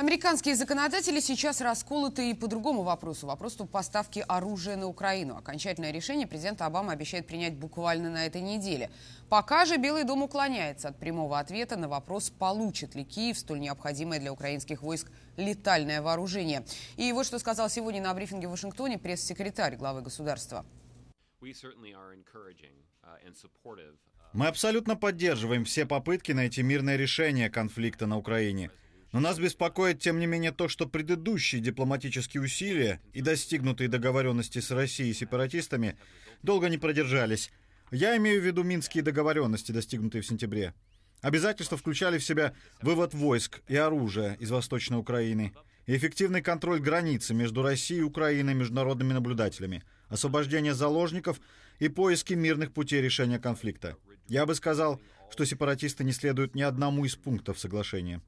Американские законодатели сейчас расколоты и по другому вопросу, вопросу поставки оружия на Украину. Окончательное решение президент Обама обещает принять буквально на этой неделе. Пока же Белый дом уклоняется от прямого ответа на вопрос, получит ли Киев столь необходимое для украинских войск летальное вооружение. И вот что сказал сегодня на брифинге в Вашингтоне пресс-секретарь главы государства. Uh, Мы абсолютно поддерживаем все попытки найти мирное решение конфликта на Украине. Но нас беспокоит, тем не менее, то, что предыдущие дипломатические усилия и достигнутые договоренности с Россией и сепаратистами долго не продержались. Я имею в виду минские договоренности, достигнутые в сентябре. Обязательства включали в себя вывод войск и оружия из Восточной Украины, и эффективный контроль границы между Россией и Украиной международными наблюдателями, освобождение заложников и поиски мирных путей решения конфликта. Я бы сказал, что сепаратисты не следуют ни одному из пунктов соглашения.